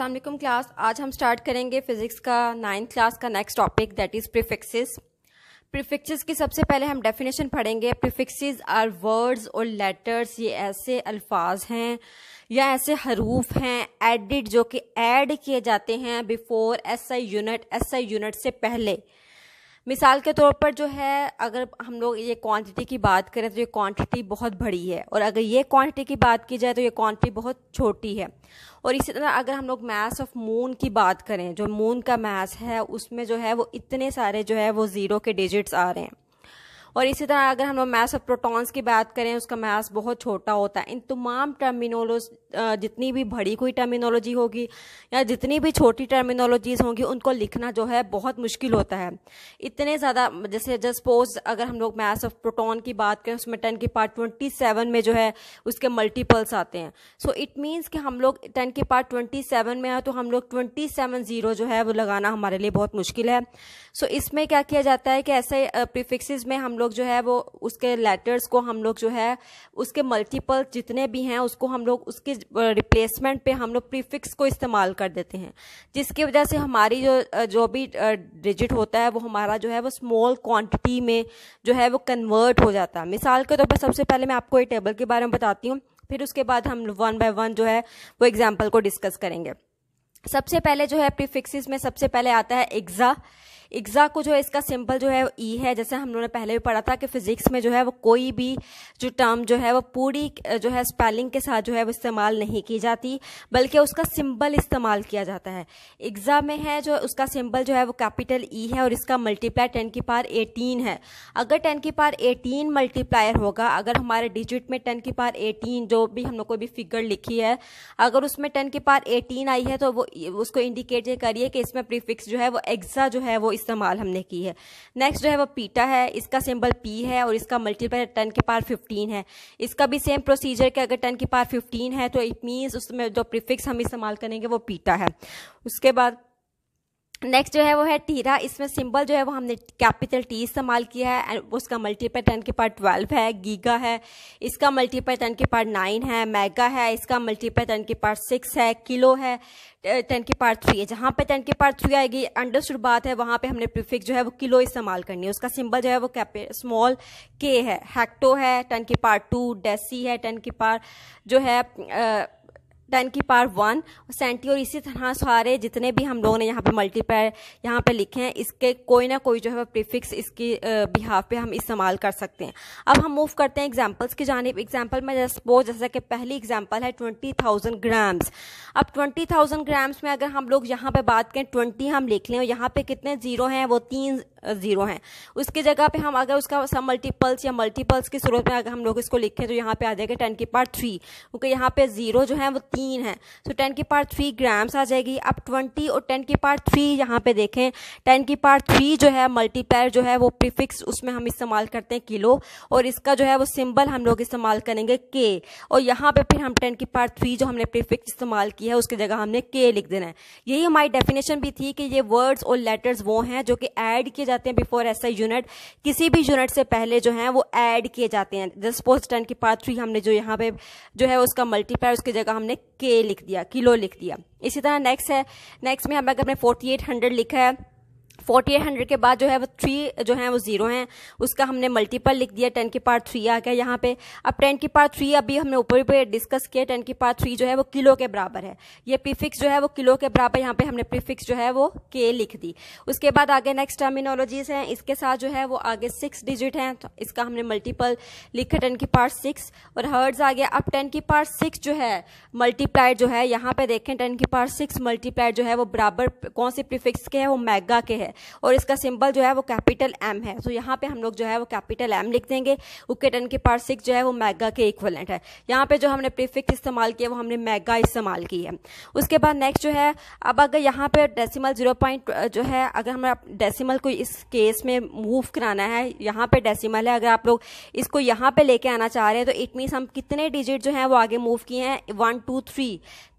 Aslam class आज हम start करेंगे फिज़िक्स का नाइन्थ क्लास का next topic that is prefixes prefixes की सबसे पहले हम डेफिनेशन पढ़ेंगे प्रिफिक्सेस आर वर्ड्स और लेटर्स ये ऐसे अल्फाज हैं या ऐसे हरूफ हैं एडिड जो कि ऐड किए जाते हैं before S I unit S I unit से पहले मिसाल के तौर पर जो है अगर हम लोग ये क्वांटिटी की बात करें तो ये क्वांटिटी बहुत बड़ी है और अगर ये क्वांटिटी की बात की जाए तो ये क्वांटिटी बहुत छोटी है और इसी तरह अगर हम लोग मैथ ऑफ मून की बात करें जो मून का मैथ है उसमें जो है वो इतने सारे जो है वो ज़ीरो के डिजिट्स आ रहे हैं और इसी तरह अगर हम लोग मैस ऑफ प्रोटॉन्स की बात करें उसका मैस बहुत छोटा होता है इन तमाम टर्मिनोलोज जितनी भी बड़ी कोई टर्मिनोलॉजी होगी या जितनी भी छोटी टर्मिनोलॉजीज होंगी उनको लिखना जो है बहुत मुश्किल होता है इतने ज़्यादा जैसे सपोज अगर हम लोग मैस ऑफ प्रोटोन की बात करें उसमें टेन की पार्ट ट्वेंटी सेवन में जो है उसके मल्टीपल्स आते हैं सो इट मीन्स कि हम लोग टेन की पार्ट ट्वेंटी सेवन में है तो हम लोग ट्वेंटी सेवन ज़ीरो जो है वो लगाना हमारे लिए बहुत मुश्किल है सो so, इसमें क्या किया जाता है कि ऐसे प्रीफिक्सेस में हम लोग लोग जो है वो उसके लेटर्स को हम लोग जो है उसके मल्टीपल जितने भी हैं उसको हम लोग उसके रिप्लेसमेंट पे हम लोग प्रीफिक्स को इस्तेमाल कर देते हैं जिसकी वजह से हमारी जो जो भी डिजिट होता है वो हमारा जो है वो स्मॉल क्वांटिटी में जो है वो कन्वर्ट हो जाता है मिसाल के तौर पर सबसे पहले मैं आपको एक टेबल के बारे में बताती हूँ फिर उसके बाद हम वन बाय वन जो है वो एग्जाम्पल को डिस्कस करेंगे सबसे पहले जो है प्रीफिक्सिस में सबसे पहले आता है एग्जा एग्ज़ा को जो है इसका सिंपल जो है ई e है जैसे हम लोगों ने पहले भी पढ़ा था कि फिजिक्स में जो है वो कोई भी जो टर्म जो है वो पूरी जो है स्पेलिंग के साथ जो है वो इस्तेमाल नहीं की जाती बल्कि उसका सिंबल इस्तेमाल किया जाता है एग्ज़ा में है जो उसका सिंबल जो है वो कैपिटल ई e है और इसका मल्टीप्लाई टेन की पार एटीन है अगर टेन की पार एटीन मल्टीप्लायर होगा अगर हमारे डिजिट में टेन की पार एटीन जो भी हम लोग को भी फिगर लिखी है अगर उसमें टेन की पार एटीन आई है तो वो उसको इंडिकेट ये करिए कि इसमें प्रीफिक्स जो है वो एग्ज़ा जो है वो इस्तेमाल हमने की है नेक्स्ट जो है वो पीटा है इसका सिंबल पी है और इसका मल्टीपल टेन के पार फिफ्टीन है इसका भी सेम प्रोसीजर के अगर टेन के पार फिफ्टीन है तो इट मीन्स उसमें जो प्रिफिक्स हम इस्तेमाल करेंगे वो पीटा है उसके बाद नेक्स्ट जो है वो है टीरा इसमें सिंबल जो है वो हमने कैपिटल टी इस्तेमाल किया है एंड उसका मल्टीपल टेन के पार्ट ट्वेल्व है गीगा है इसका मल्टीपल टेन के पार्ट नाइन है मेगा है इसका मल्टीपल टेन के पार्ट सिक्स है किलो है टेन के पार्ट थ्री है जहाँ पे टेन के पार्ट थ्री आएगी अंडरस्टूड बात है वहाँ पे हमने प्रिफिक जो है वो किलो इस्तेमाल करनी है उसका सिंबल जो है वो स्मॉल के है हैक्टो है टेन के पार्ट टू डेसी है टेन के पार्ट जो है आ, टेन की पार वन सेंटी और इसी तरह सारे जितने भी हम लोगों ने यहाँ पे मल्टीपेयर यहाँ पे लिखे हैं इसके कोई ना कोई जो है प्रीफिक्स इसकी बिहाव पे हम इस्तेमाल कर सकते हैं अब हम मूव करते हैं एग्जाम्पल्स की जानब एग्जाम्पल में सपोज जैसा कि पहली एग्जाम्पल है ट्वेंटी थाउजेंड ग्राम्स अब ट्वेंटी थाउजेंड ग्राम्स में अगर हम लोग यहाँ पर बात करें ट्वेंटी हम लिख लें और यहाँ पे कितने जीरो हैं वो तीन जीरो हैं उसकी जगह पे हम अगर उसका सब मल्टीपल्स या मल्टीपल्स की सूरत में अगर हम लोग इसको लिखें तो यहाँ पे आ जाएगा टेन की पार्ट थ्री क्योंकि यहाँ पे जीरो जो है वो तीन तीन है सो टेन की पार्ट थ्री ग्राम्स आ जाएगी अब ट्वेंटी और टेन की पार्ट थ्री यहाँ पे देखें टेन की पार्ट थ्री जो है मल्टीप्लायर जो है वो प्रीफिक्स उसमें हम इस्तेमाल करते हैं किलो और इसका जो है वो सिंबल हम लोग इस्तेमाल करेंगे के और यहाँ पे फिर हम टेन की पार्ट थ्री जो हमने प्रीफिक्स इस्तेमाल की है उसकी जगह हमने के लिख देना है यही हमारी डेफिनेशन भी थी कि ये वर्ड्स और लेटर्स वो हैं जो कि ऐड किए जाते हैं बिफोर ऐसा यूनिट किसी भी यूनिट से पहले जो है वो ऐड किए जाते हैं जस्ट पोस्ट टेन की पार्ट थ्री हमने जो यहाँ पे जो है उसका मल्टीप्लायर उसकी जगह हमने के लिख दिया किलो लिख दिया इसी तरह नेक्स्ट है नेक्स्ट में हम अगर हमने फोर्टी एट हंड्रेड लिखा है फोर्टी एट हंड्रेड के बाद जो है वो थ्री जो है वो जीरो हैं उसका हमने मल्टीपल लिख दिया टेन की पार थ्री आ गया यहाँ पे अब टेन की पार थ्री अभी हमने ऊपर ऊपर डिस्कस किया टेन की पार थ्री जो है वो किलो के बराबर है ये प्रीफिक्स जो है वो किलो के बराबर यहाँ पे हमने प्रीफिक्स जो है वो के लिख दी उसके बाद आगे नेक्स्ट टर्मिनोलॉजीज हैं इसके साथ जो है वो आगे सिक्स डिजिट हैं तो इसका हमने मल्टीपल लिखा टेन की पार सिक्स और हर्ड्स आ गया अब टेन की पार सिक्स जो है मल्टीप्लाइड जो है यहाँ पे देखें टेन की पार सिक्स मल्टीप्लाइड जो है वो बराबर कौन से प्रीफिक्स के है वो मैगा के है है और इसका सिंबल जो है वो कैपिटल एम है तो यहाँ पे हम लोग जो है वो कैपिटल एम लिख देंगे टन के पार सिक्स जो है वो मैगा के इक्वलेंट है यहाँ पे जो हमने प्रीफिक्स इस्तेमाल किया वो हमने मैगा इस्तेमाल की है उसके बाद नेक्स्ट जो है अब अगर यहाँ पे डेसीमल जीरो जो है अगर हमें डेसीमल को इस केस में मूव कराना है यहाँ पे डेसीमल है अगर आप लोग इसको यहाँ पे लेके आना चाह रहे हैं तो इट मीन्स हम कितने डिजिट जो है वो आगे मूव किए हैं one two three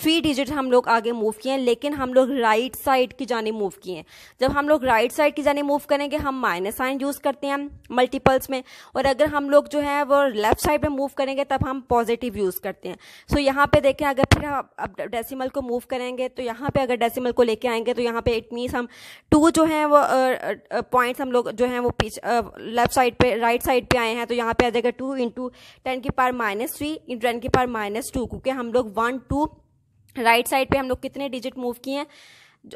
three digit हम लोग आगे मूव किए हैं लेकिन हम लोग राइट साइड की जाने मूव किए हैं जब हम लोग राइट साइड की जाने मूव करेंगे हम माइनस साइन यूज़ करते हैं मल्टीपल्स में और अगर हम लोग जो है वो लेफ्ट साइड में मूव करेंगे तब हम पॉजिटिव यूज़ करते हैं सो so, यहाँ पे देखें अगर फिर हम अब डेसीमल को मूव करेंगे तो यहाँ पे अगर डेसीमल को लेके आएंगे तो यहाँ पे इट मीन्स हम टू जो है वो पॉइंट्स हम लोग जो है वो पीछ लेफ्ट साइड पे राइट साइड पे आए हैं तो यहाँ पे आ जाएगा टू इंटू टेन की power minus three into ten की पार माइनस टू क्योंकि हम लोग one two right right side पे हम लोग कितने डिजिट मूव किए हैं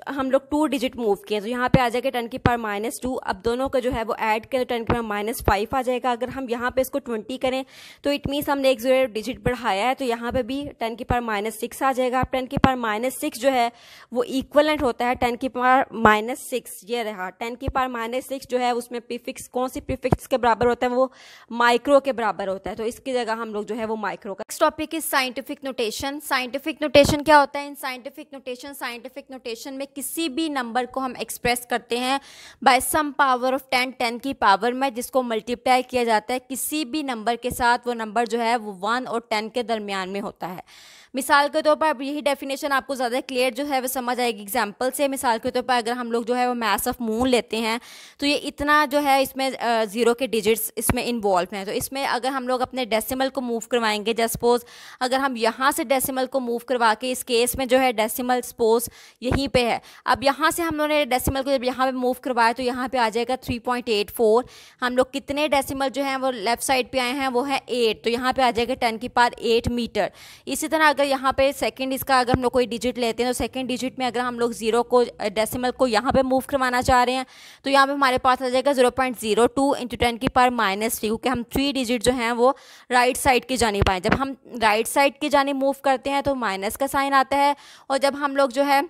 हम लोग टू डिजिट मूव किए तो यहाँ पे आ जाएगा टेन की पावर माइनस टू अब दोनों का जो है वो ऐड करें टेन की पावर माइनस फाइव आ जाएगा अगर हम यहाँ पे इसको ट्वेंटी करें तो इट मीन्स हमने एक जीरो डिजिट बढ़ाया है तो यहाँ पे भी टेन की पावर माइनस सिक्स आ जाएगा टेन की पावर माइनस सिक्स जो है वो इक्वलेंट होता है टेन की पावर माइनस सिक्स ये रहा टेन की पावर माइनस सिक्स जो है उसमें प्रीफिक्स कौन सी प्रीफिक्स के बराबर होता है वो माइक्रो के बराबर होता है तो इसकी जगह हम लोग जो है वो माइक्रो का next topic is scientific notation scientific notation क्या होता है in scientific notation scientific notation में किसी भी नंबर को हम एक्सप्रेस करते हैं by some power of ten ten की पावर में जिसको मल्टीप्लाई किया जाता है किसी भी नंबर के साथ वो नंबर जो है वो वन और टेन के दरमियान में होता है मिसाल के तौर पर अब यही डेफिनेशन आपको ज़्यादा क्लियर जो है वो समझ आएगी एग्जाम्पल से मिसाल के तौर पर अगर हम लोग जो है वो मैस ऑफ मून लेते हैं तो ये इतना जो है इसमें ज़ीरो के डिजिट्स इसमें इन्वॉल्व हैं तो इसमें अगर हम लोग अपने डेसीमल को मूव करवाएंगे जस्ट सपोज अगर हम यहाँ से डेसीमल को मूव करवा के इस केस में जो है डेसीमल सपोज यहीं पर है अब यहाँ से हम लोगों ने डेसीमल को जब यहाँ पे मूव करवाया तो यहाँ पर आ जाएगा थ्री हम लोग कितने डेसीमल जो हैं वो लेफ्ट साइड पर आए हैं वो है एट तो यहाँ पर आ जाएगा टेन की पार एट मीटर इसी तरह अगर यहाँ पे सेकंड इसका अगर हम लोग कोई डिजिट लेते हैं तो सेकंड डिजिट में अगर हम लोग जीरो को डेसिमल को यहाँ पे मूव करवाना चाह रहे हैं तो यहाँ पे हमारे पास आ जाएगा zero point zero two into ten की पार माइनस थ्री क्योंकि हम थ्री डिजिट जो हैं वो राइट साइड की जानी पाएँ जब हम राइट साइड की जानी मूव करते हैं तो माइनस का साइन आता है और जब हम लोग जो है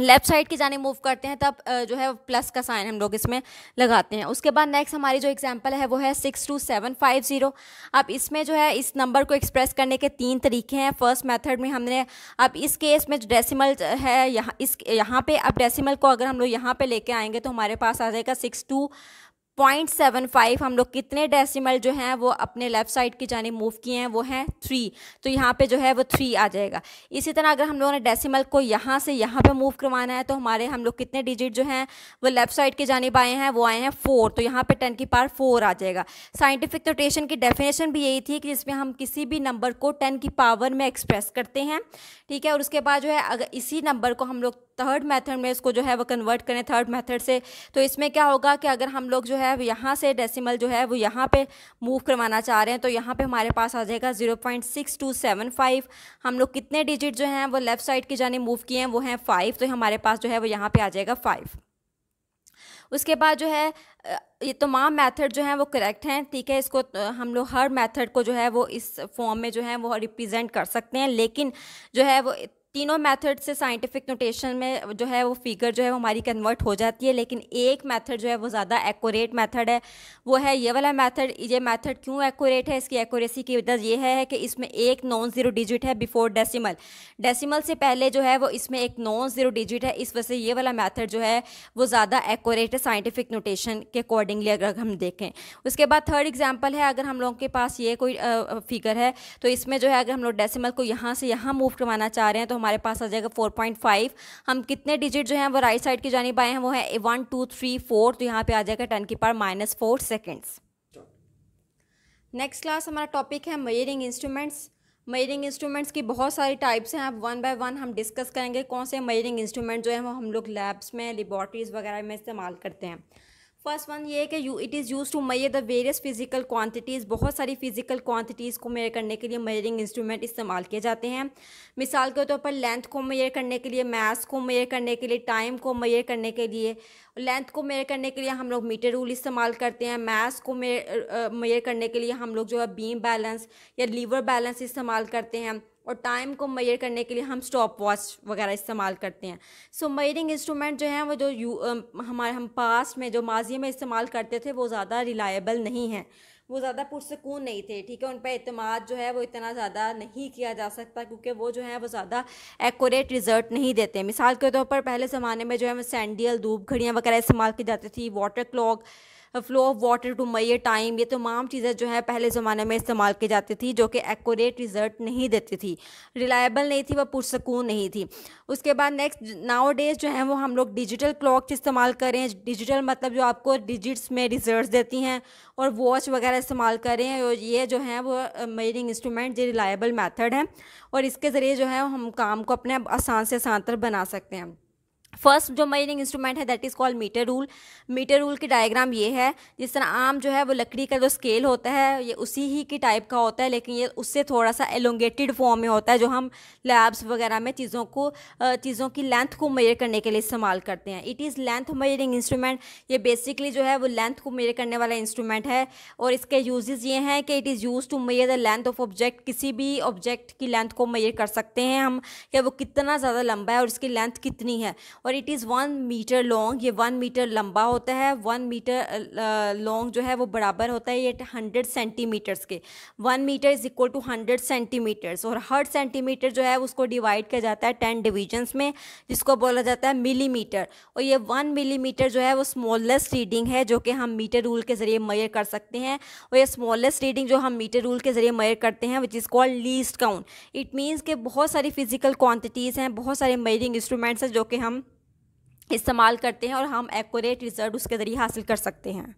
लेफ्ट साइड की जाने मूव करते हैं तब जो है प्लस का साइन हम लोग इसमें लगाते हैं उसके बाद नेक्स्ट हमारी जो एग्जांपल है वो है six two seven five zero अब इसमें जो है इस नंबर को एक्सप्रेस करने के तीन तरीके हैं फर्स्ट मेथड में हमने अब इस केस में डेसिमल है यहाँ इस यहाँ पे अब डेसिमल को अगर हम लोग यहाँ पर लेके आएंगे तो हमारे पास आ जाएगा six two point seven five हम लोग कितने डेसिमल जो हैं वो अपने लेफ्ट साइड की जानी मूव किए हैं वो हैं थ्री तो यहाँ पे जो है वो थ्री आ जाएगा इसी तरह अगर हम लोगों ने डेसिमल को यहाँ से यहाँ पे मूव करवाना है तो हमारे हम लोग कितने डिजिट जो हैं वो लेफ्ट साइड की जानी आए हैं वो आए हैं फोर तो यहाँ पर टेन की पार फोर आ जाएगा साइंटिफिक नोटेशन की डेफिनेशन भी यही थी कि जिसमें हम किसी भी नंबर को टेन की पावर में एक्सप्रेस करते हैं ठीक है और उसके बाद जो है अगर इसी नंबर को हम लोग थर्ड मैथड में इसको जो है वो कन्वर्ट करें थर्ड मैथड से तो इसमें क्या होगा कि अगर हम लोग जो है है वो यहाँ से डेसिमल जो है वो यहाँ पे मूव करवाना चाह रहे हैं तो यहाँ पे हमारे पास आ जाएगा zero point six two seven five हम लोग कितने डिजिट जो हैं वो लेफ़्ट साइड की जाने मूव किए हैं वो हैं फ़ाइव तो हमारे पास जो है वो यहाँ पर आ जाएगा फ़ाइव उसके बाद जो है ये तमाम मेथड जो हैं वो करेक्ट हैं ठीक है इसको हम लोग हर मेथड को जो है वो इस फॉर्म में जो है वो रिप्रेजेंट कर सकते हैं लेकिन जो है वो तीनों मेथड से साइंटिफिक नोटेशन में जो है वो फिगर जो है वो हमारी कन्वर्ट हो जाती है लेकिन एक मेथड जो है वो ज़्यादा एक्यूरेट मेथड है वो है ये वाला मेथड ये मेथड क्यों एक्यूरेट है इसकी एक्यूरेसी की वजह ये है कि इसमें एक नॉन ज़ीरो डिजिट है बिफोर डेसिमल डेसिमल से पहले जो है वो इसमें एक नॉन ज़ीरो डिजिट है इस वजह से ये वाला मैथड जो है वो ज़्यादा एक्यूरेट है साइंटिफिक नोटेशन के अकॉर्डिंगली अगर हम देखें उसके बाद थर्ड एग्जाम्पल है अगर हम लोगों के पास ये कोई फिगर है तो इसमें जो है अगर हम लोग डेसीमल को यहाँ से यहाँ मूव करवाना चाह रहे हैं तो हमारे पास आ जाएगा फोर पॉइंट फाइव हम कितने डिजिट जो हैं वो राइट साइड की जानी पाए हैं वो है वन टू थ्री फोर तो यहाँ पे आ जाएगा टेन की power minus four seconds next class हमारा टॉपिक है मयरिंग इंस्ट्रूमेंट्स मयरिंग इंस्ट्रूमेंट्स की बहुत सारी टाइप्स हैं आप वन बाय वन हम डिस्कस करेंगे कौन से मयरिंग इंस्ट्रूमेंट जो है वो हम लोग लैब्स में लेबॉर्ट्रीज़ वगैरह में इस्तेमाल करते हैं फर्स्ट वन ये है कि you it is use to measure the various physical quantities बहुत सारी फिजिकल क्वांटिटीज़ को मेयर करने के लिए मेयरिंग इंस्ट्रूमेंट इस्तेमाल किए जाते हैं मिसाल के तौर पर लेंथ को मेयर करने के लिए मास को मेयर करने के लिए टाइम को मेयर करने के लिए लेंथ को मेयर करने के लिए हम लोग मीटर रूल इस्तेमाल करते हैं मास को मेयर uh, करने के लिए हम लोग जो है बीम बैलेंस या लीवर बैलेंस इस्तेमाल करते हैं और टाइम को मैयर करने के लिए हम स्टॉप वॉच वगैरह इस्तेमाल करते हैं सो मैयरिंग इंस्ट्रूमेंट जो हैं वो जो यू हमारे हम पास्ट में जो माजी में इस्तेमाल करते थे वो ज़्यादा रिलायबल नहीं हैं वो ज़्यादा पुरसकून नहीं थे ठीक है उन पर अतमाद जो है वो इतना ज़्यादा नहीं किया जा सकता क्योंकि वो जो है वो ज़्यादा एक्यूरेट रिजल्ट नहीं देते मिसाल के तौर तो पर पहले ज़माने में जो है वो सैंडियल धूप घड़ियाँ वगैरह इस्तेमाल की जाती थी water clock flow of water to may time ये तमाम चीज़ें जो है पहले ज़माने में इस्तेमाल की जाती थी जो कि एक्यूरेट रिज़ल्ट नहीं देती थी रिलायबल नहीं थी वह पुरसकून नहीं थी उसके बाद नेक्स्ट नाओ डेज जो है वो हम लोग डिजिटल क्लॉक इस्तेमाल करें डिजिटल मतलब जो आपको डिजिट्स में रिजल्ट देती हैं और वॉच वगैरह इस्तेमाल करें और ये जो है वो मेजरिंग इंस्ट्रूमेंट जो रिलायबल मैथड है और इसके ज़रिए जो है हम काम को अपने आसान से आसान तर बना सकते हैं फर्स्ट जो मेजरिंग इंस्ट्रूमेंट है that is called metre rule metre rule की डायग्राम ये है जिस तरह आम जो है वो लकड़ी का जो स्केल होता है ये उसी ही की टाइप का होता है लेकिन ये उससे थोड़ा सा एलोंगेटेड फॉर्म में होता है जो हम लैब्स वगैरह में चीज़ों को चीज़ों की लेंथ को मेजर करने के लिए इस्तेमाल करते हैं it is length measuring instrument ये बेसिकली जो है वो लेंथ को मेयर करने वाला इंस्ट्रूमेंट है और इसके यूजेज़ ये हैं कि it is use to measure the length of object किसी भी ऑब्जेक्ट की लेंथ को मेजर कर सकते हैं हम कि वो कितना ज़्यादा लंबा है और इसकी लेंथ कितनी है और it is one metre long ये वन मीटर लंबा होता है वन मीटर लॉन्ग जो है वो बराबर होता है ये हंड्रेड सेंटीमीटर्स के one metre is equal to hundred centimetres और हर सेंटीमीटर जो है उसको डिवाइड किया जाता है टेन डिविजन्स में जिसको बोला जाता है मिलीमीटर और ये वन मिलीमीटर जो है वो स्मॉलेस्ट रीडिंग है जो कि हम मीटर रूल के ज़रिए मैयर कर सकते हैं और ये स्मॉलेस्ट रीडिंग जो हम मीटर रूल के ज़रिए मैयर करते हैं which is called least count it means के बहुत सारी फिजिकल क्वांटिटीज़ हैं बहुत सारे मेयरिंग इंस्ट्रूमेंट्स हैं जो कि हम इस्तेमाल करते हैं और हम एक्यूरेट रिज़ल्ट उसके ज़रिए हासिल कर सकते हैं